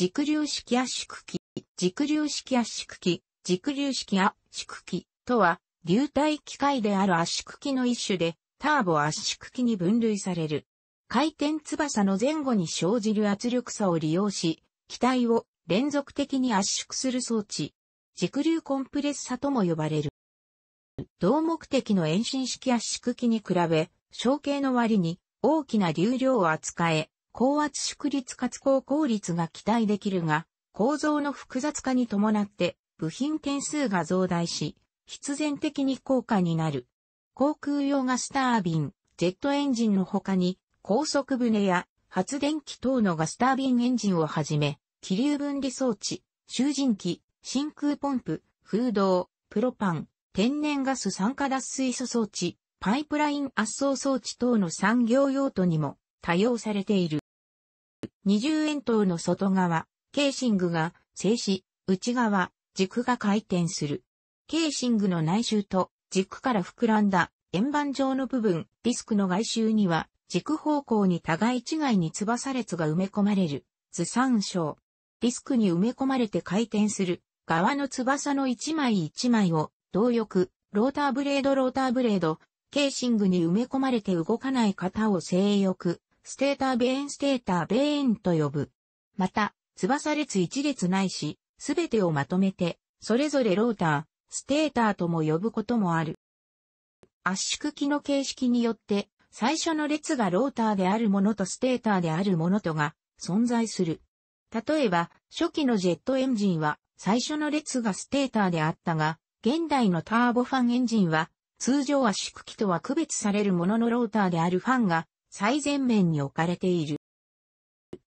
軸流式圧縮機、軸流式圧縮機、軸流式圧縮機とは、流体機械である圧縮機の一種で、ターボ圧縮機に分類される。回転翼の前後に生じる圧力差を利用し、機体を連続的に圧縮する装置、軸流コンプレッサとも呼ばれる。同目的の遠心式圧縮機に比べ、小径の割に大きな流量を扱え、高圧縮率かつ高効率が期待できるが、構造の複雑化に伴って部品件数が増大し、必然的に高価になる。航空用ガスタービン、ジェットエンジンの他に、高速船や発電機等のガスタービンエンジンをはじめ、気流分離装置、集塵機、真空ポンプ、風洞、プロパン、天然ガス酸化脱水素装置、パイプライン圧送装置等の産業用途にも多用されている。20円筒の外側、ケーシングが静止、内側、軸が回転する。ケーシングの内周と軸から膨らんだ円盤状の部分、ディスクの外周には軸方向に互い違いに翼列が埋め込まれる図参照。ディスクに埋め込まれて回転する側の翼の一枚一枚を動力、ローターブレードローターブレード、ケーシングに埋め込まれて動かない型を正翼、ステーターベーンステーターベーンと呼ぶ。また、翼列一列ないし、すべてをまとめて、それぞれローター、ステーターとも呼ぶこともある。圧縮機の形式によって、最初の列がローターであるものとステーターであるものとが存在する。例えば、初期のジェットエンジンは、最初の列がステーターであったが、現代のターボファンエンジンは、通常圧縮機とは区別されるもののローターであるファンが、最前面に置かれている。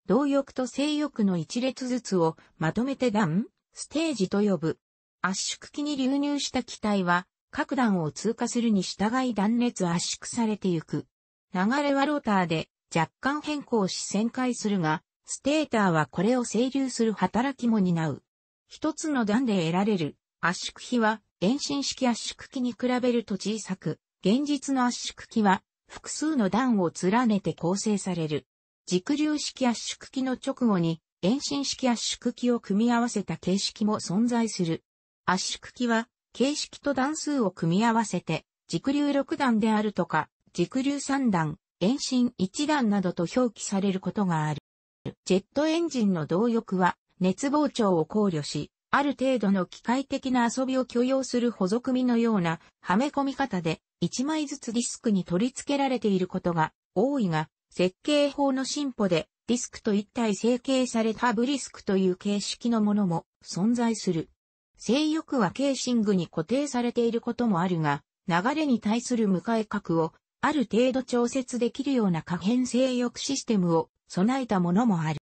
動浴と性欲の一列ずつをまとめて段、ステージと呼ぶ。圧縮機に流入した機体は、各段を通過するに従い断熱圧縮されてゆく。流れはローターで若干変更し旋回するが、ステーターはこれを整流する働きも担う。一つの段で得られる圧縮比は遠心式圧縮機に比べると小さく、現実の圧縮機は複数の段を連ねて構成される。軸流式圧縮機の直後に遠心式圧縮機を組み合わせた形式も存在する。圧縮機は形式と段数を組み合わせて軸流6段であるとか軸流3段、遠心1段などと表記されることがある。ジェットエンジンの動力は熱膨張を考慮しある程度の機械的な遊びを許容する補足みのようなはめ込み方で1枚ずつディスクに取り付けられていることが多いが、設計法の進歩でディスクと一体成形されたブリスクという形式のものも存在する。性欲はケーシングに固定されていることもあるが、流れに対する向かい角をある程度調節できるような可変性欲システムを備えたものもある。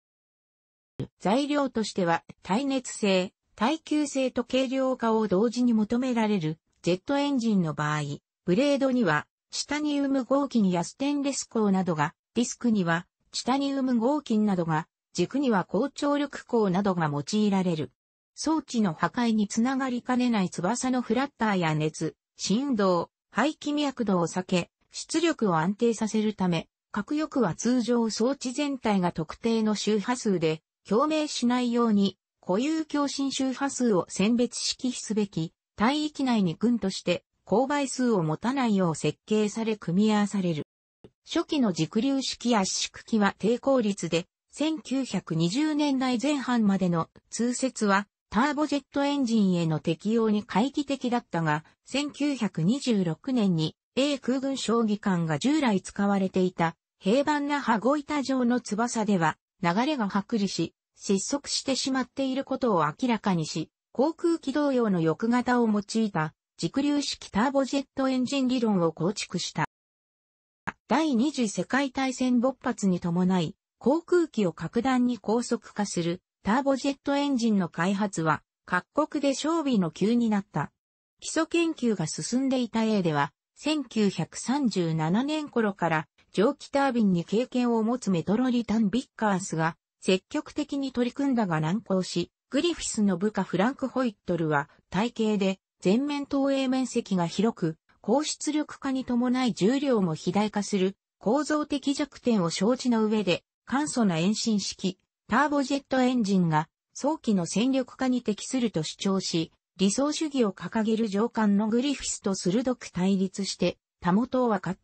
材料としては耐熱性、耐久性と軽量化を同時に求められるジェットエンジンの場合、ブレードにはチタニウム合金やステンレス鋼などが、ディスクにはチタニウム合金などが、軸には高張力鋼などが用いられる。装置の破壊につながりかねない翼のフラッターや熱、振動、排気脈度を避け、出力を安定させるため、核翼は通常装置全体が特定の周波数で共鳴しないように固有共振周波数を選別式すべき、帯域内に群として勾配数を持たないよう設計され組み合わされる。初期の軸流式圧縮機は抵抗率で、1920年代前半までの通説はターボジェットエンジンへの適用に回帰的だったが、1926年に A 空軍将棋艦が従来使われていた平板な羽子板状の翼では流れが剥離し、失速してしまっていることを明らかにし、航空機動用の翼型を用いた軸流式ターボジェットエンジン理論を構築した。第二次世界大戦勃発に伴い、航空機を格段に高速化するターボジェットエンジンの開発は各国で勝備の急になった。基礎研究が進んでいた A では、1937年頃から蒸気タービンに経験を持つメトロリタン・ビッカースが積極的に取り組んだが難航し、グリフィスの部下フランク・ホイットルは体型で全面投影面積が広く、高出力化に伴い重量も肥大化する構造的弱点を承知の上で簡素な遠心式ターボジェットエンジンが早期の戦力化に適すると主張し、理想主義を掲げる上官のグリフィスと鋭く対立してたもとを分かっ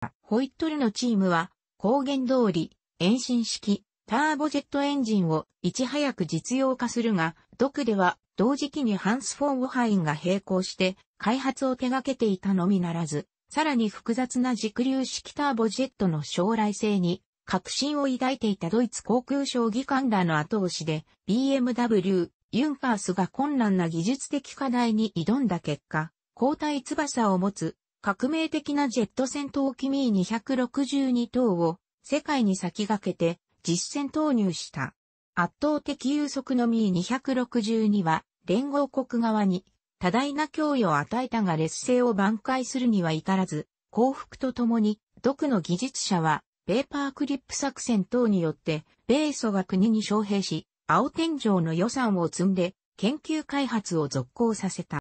た。ホイットルのチームは、高原通り、遠心式、ターボジェットエンジンをいち早く実用化するが、ドクでは同時期にハンス・フォン・オハインが並行して開発を手掛けていたのみならず、さらに複雑な軸流式ターボジェットの将来性に確信を抱いていたドイツ航空省議官らの後押しで BMW、ユンカースが困難な技術的課題に挑んだ結果、交代翼を持つ革命的なジェット戦闘機 Mi262 等を世界に先駆けて実戦投入した。圧倒的有速のミ i 2 6 2は、連合国側に多大な脅威を与えたが劣勢を挽回するには至らず、降伏とともに、毒の技術者は、ペーパークリップ作戦等によって、米ソが国に招聘し、青天井の予算を積んで、研究開発を続行させた。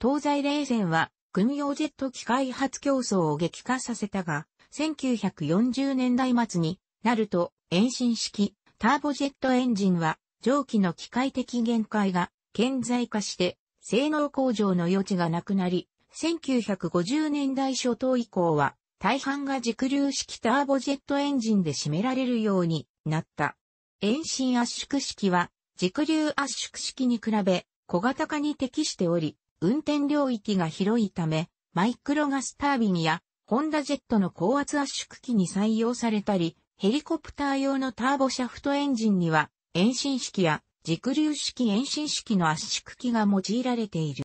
東西冷戦は、軍用ジェット機開発競争を激化させたが、1940年代末になると、遠心式ターボジェットエンジンは蒸気の機械的限界が顕在化して性能向上の余地がなくなり、1950年代初頭以降は大半が軸流式ターボジェットエンジンで占められるようになった。遠心圧縮式は軸流圧縮式に比べ小型化に適しており、運転領域が広いため、マイクロガスタービンやホンダジェットの高圧圧縮機に採用されたり、ヘリコプター用のターボシャフトエンジンには、遠心式や軸流式遠心式の圧縮機が用いられている。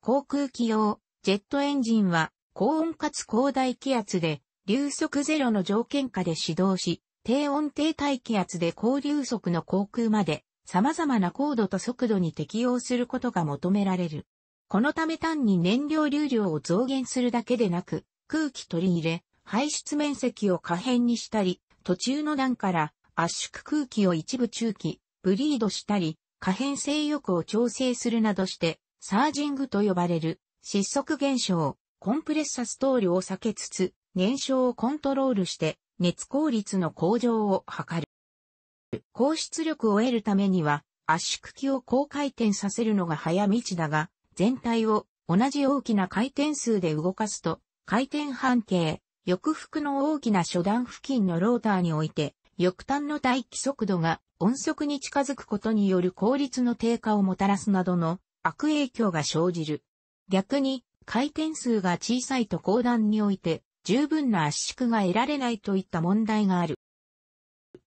航空機用、ジェットエンジンは、高温かつ高大気圧で、流速ゼロの条件下で始動し、低温低大気圧で高流速の航空まで、様々な高度と速度に適応することが求められる。このため単に燃料流量を増減するだけでなく、空気取り入れ、排出面積を可変にしたり、途中の段から圧縮空気を一部中期、ブリードしたり、可変性欲を調整するなどして、サージングと呼ばれる失速現象、コンプレッサストールを避けつつ、燃焼をコントロールして、熱効率の向上を図る。高出力を得るためには、圧縮機を高回転させるのが早道だが、全体を同じ大きな回転数で動かすと、回転半径翼腹の大きな初段付近のローターにおいて、翼端の待機速度が音速に近づくことによる効率の低下をもたらすなどの悪影響が生じる。逆に、回転数が小さいと後段において十分な圧縮が得られないといった問題がある。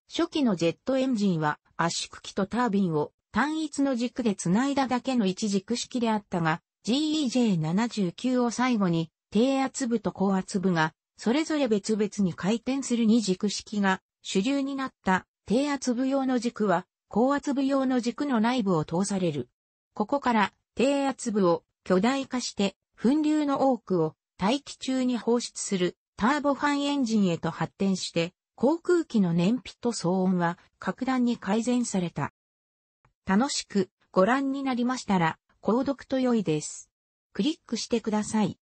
初期のジェットエンジンは圧縮機とタービンを単一の軸で繋いだだけの一軸式であったが、GEJ79 を最後に低圧部と高圧部がそれぞれ別々に回転する二軸式が主流になった低圧部用の軸は高圧部用の軸の内部を通される。ここから低圧部を巨大化して噴流の多くを大気中に放出するターボファンエンジンへと発展して航空機の燃費と騒音は格段に改善された。楽しくご覧になりましたら購読と良いです。クリックしてください。